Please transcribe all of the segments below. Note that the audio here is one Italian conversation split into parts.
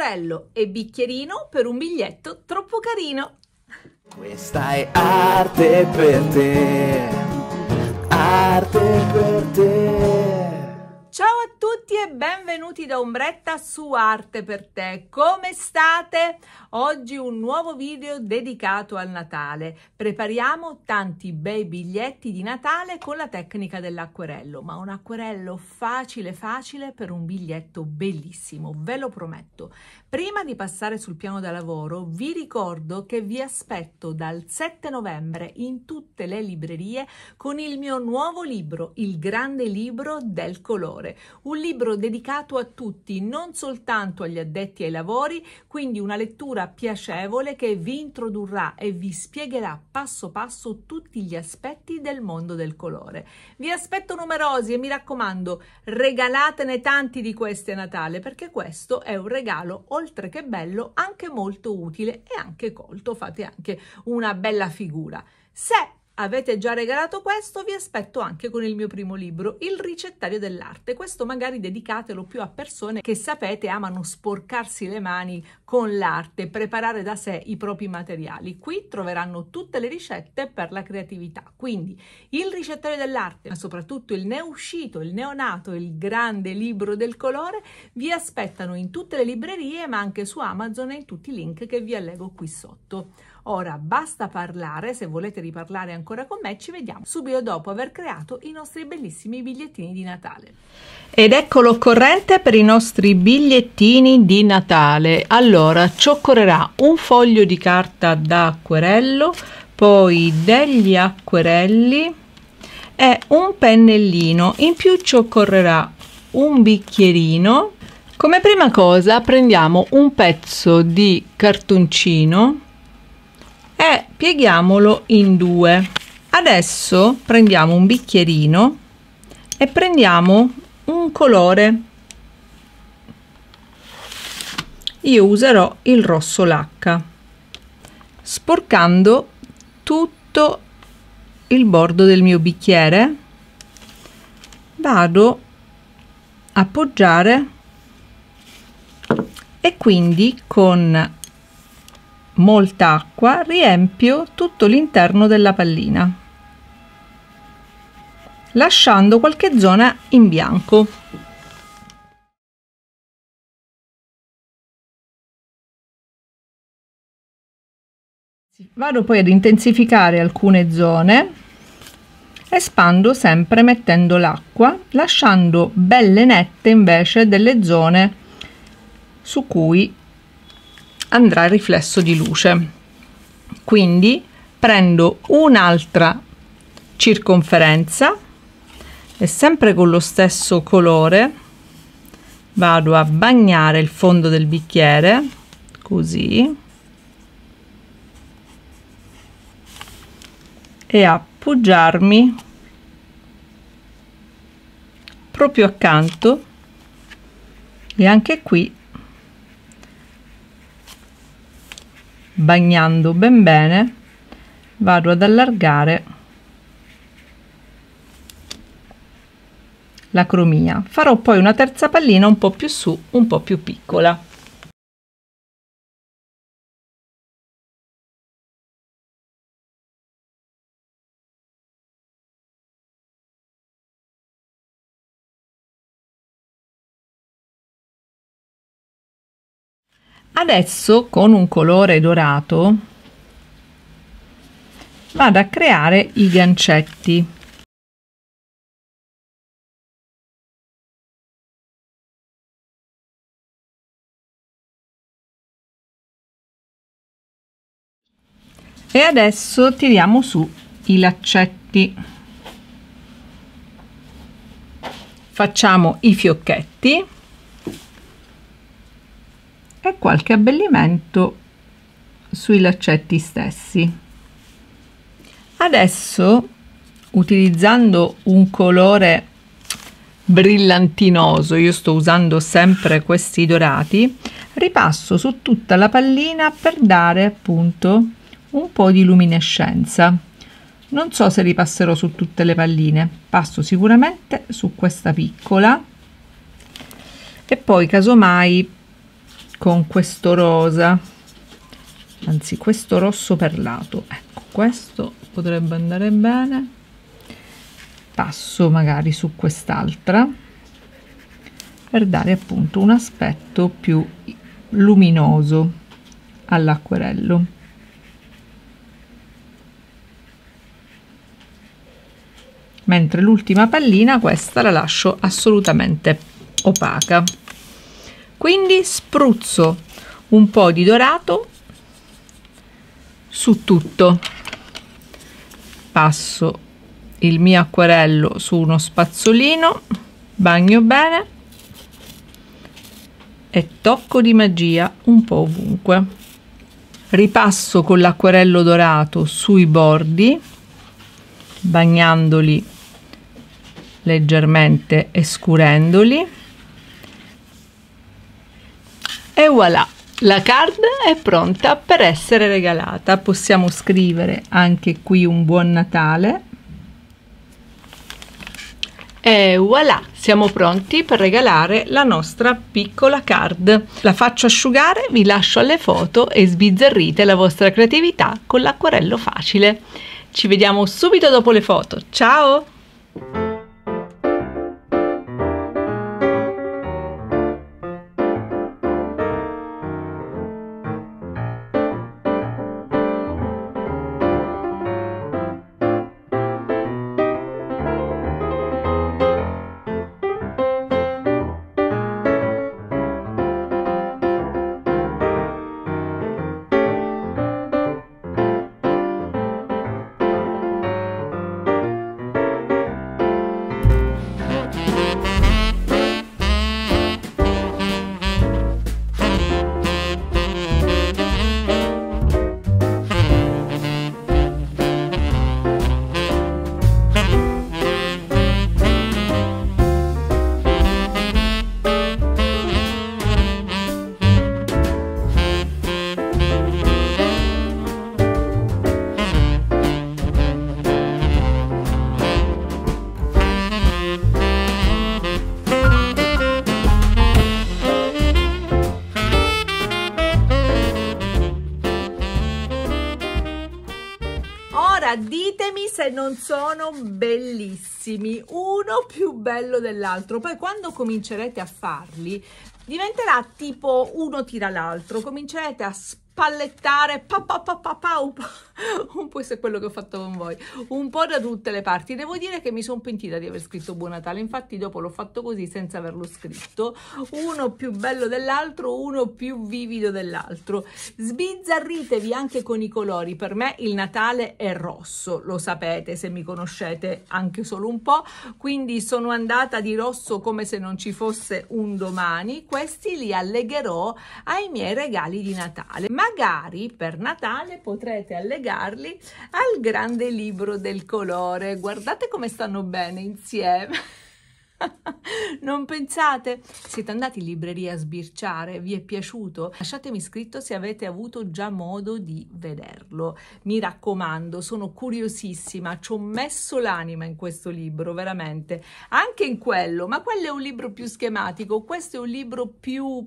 acquarello e bicchierino per un biglietto troppo carino. Questa è arte per te, arte per te. Ciao a tutti! tutti e benvenuti da Ombretta su Arte per te. Come state? Oggi un nuovo video dedicato al Natale. Prepariamo tanti bei biglietti di Natale con la tecnica dell'acquerello, ma un acquerello facile facile per un biglietto bellissimo, ve lo prometto. Prima di passare sul piano da lavoro, vi ricordo che vi aspetto dal 7 novembre in tutte le librerie con il mio nuovo libro, Il grande libro del colore, un libro libro dedicato a tutti, non soltanto agli addetti ai lavori, quindi una lettura piacevole che vi introdurrà e vi spiegherà passo passo tutti gli aspetti del mondo del colore. Vi aspetto numerosi e mi raccomando, regalatene tanti di questi a Natale perché questo è un regalo oltre che bello anche molto utile e anche colto, fate anche una bella figura. Se avete già regalato questo, vi aspetto anche con il mio primo libro, Il ricettario dell'arte. Questo magari dedicatelo più a persone che sapete amano sporcarsi le mani con l'arte, preparare da sé i propri materiali. Qui troveranno tutte le ricette per la creatività. Quindi il ricettario dell'arte, ma soprattutto il neuscito, il neonato, il grande libro del colore, vi aspettano in tutte le librerie, ma anche su Amazon e in tutti i link che vi allego qui sotto. Ora basta parlare, se volete riparlare ancora con me ci vediamo subito dopo aver creato i nostri bellissimi bigliettini di Natale. Ed ecco l'occorrente per i nostri bigliettini di Natale. Allora ci occorrerà un foglio di carta da acquerello, poi degli acquerelli e un pennellino. In più ci occorrerà un bicchierino. Come prima cosa prendiamo un pezzo di cartoncino e eh, pieghiamolo in due adesso prendiamo un bicchierino e prendiamo un colore io userò il rosso lacca sporcando tutto il bordo del mio bicchiere vado a poggiare e quindi con molta acqua riempio tutto l'interno della pallina lasciando qualche zona in bianco vado poi ad intensificare alcune zone espando sempre mettendo l'acqua lasciando belle nette invece delle zone su cui andrà il riflesso di luce. Quindi prendo un'altra circonferenza e sempre con lo stesso colore vado a bagnare il fondo del bicchiere così e appoggiarmi proprio accanto e anche qui bagnando ben bene vado ad allargare la cromia farò poi una terza pallina un po più su un po più piccola Adesso con un colore dorato vado a creare i gancetti. e adesso tiriamo su i laccetti facciamo i fiocchetti e qualche abbellimento sui laccetti stessi. Adesso, utilizzando un colore brillantinoso, io sto usando sempre questi dorati, ripasso su tutta la pallina per dare appunto un po' di luminescenza. Non so se ripasserò su tutte le palline, passo sicuramente su questa piccola e poi casomai con questo rosa anzi questo rosso perlato ecco questo potrebbe andare bene passo magari su quest'altra per dare appunto un aspetto più luminoso all'acquerello mentre l'ultima pallina questa la lascio assolutamente opaca quindi spruzzo un po' di dorato su tutto passo il mio acquarello su uno spazzolino bagno bene e tocco di magia un po' ovunque ripasso con l'acquarello dorato sui bordi bagnandoli leggermente e scurendoli e voilà! La card è pronta per essere regalata. Possiamo scrivere anche qui un buon Natale. E voilà, siamo pronti per regalare la nostra piccola card. La faccio asciugare, vi lascio alle foto e sbizzarrite la vostra creatività con l'acquarello facile. Ci vediamo subito dopo le foto. Ciao! Ora ditemi se non sono bellissimi, uno più bello dell'altro. Poi quando comincerete a farli diventerà tipo uno tira l'altro, comincerete a spostare spallettare pa, pa, pa, pa un, po', un po' questo è quello che ho fatto con voi un po' da tutte le parti devo dire che mi sono pentita di aver scritto buon Natale infatti dopo l'ho fatto così senza averlo scritto uno più bello dell'altro uno più vivido dell'altro sbizzarritevi anche con i colori per me il Natale è rosso lo sapete se mi conoscete anche solo un po' quindi sono andata di rosso come se non ci fosse un domani questi li allegherò ai miei regali di Natale ma magari per Natale potrete allegarli al grande libro del colore. Guardate come stanno bene insieme. non pensate? Siete andati in libreria a sbirciare? Vi è piaciuto? Lasciatemi scritto se avete avuto già modo di vederlo. Mi raccomando, sono curiosissima, ci ho messo l'anima in questo libro, veramente. Anche in quello, ma quello è un libro più schematico, questo è un libro più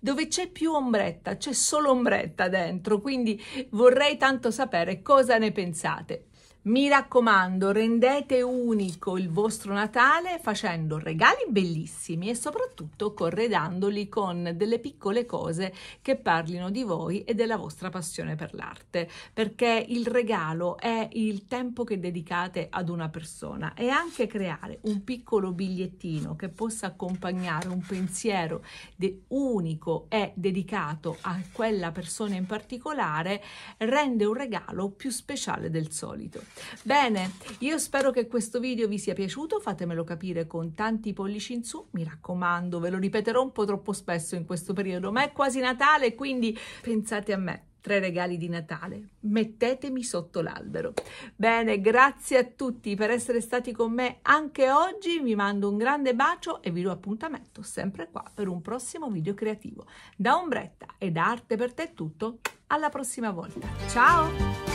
dove c'è più ombretta, c'è solo ombretta dentro, quindi vorrei tanto sapere cosa ne pensate. Mi raccomando, rendete unico il vostro Natale facendo regali bellissimi e soprattutto corredandoli con delle piccole cose che parlino di voi e della vostra passione per l'arte, perché il regalo è il tempo che dedicate ad una persona e anche creare un piccolo bigliettino che possa accompagnare un pensiero unico e dedicato a quella persona in particolare rende un regalo più speciale del solito. Bene, io spero che questo video vi sia piaciuto, fatemelo capire con tanti pollici in su, mi raccomando, ve lo ripeterò un po' troppo spesso in questo periodo, ma è quasi Natale, quindi pensate a me tre regali di Natale. Mettetemi sotto l'albero. Bene, grazie a tutti per essere stati con me anche oggi. Vi mando un grande bacio e vi do appuntamento sempre qua per un prossimo video creativo. Da Ombretta e da Arte per te è tutto. Alla prossima volta. Ciao!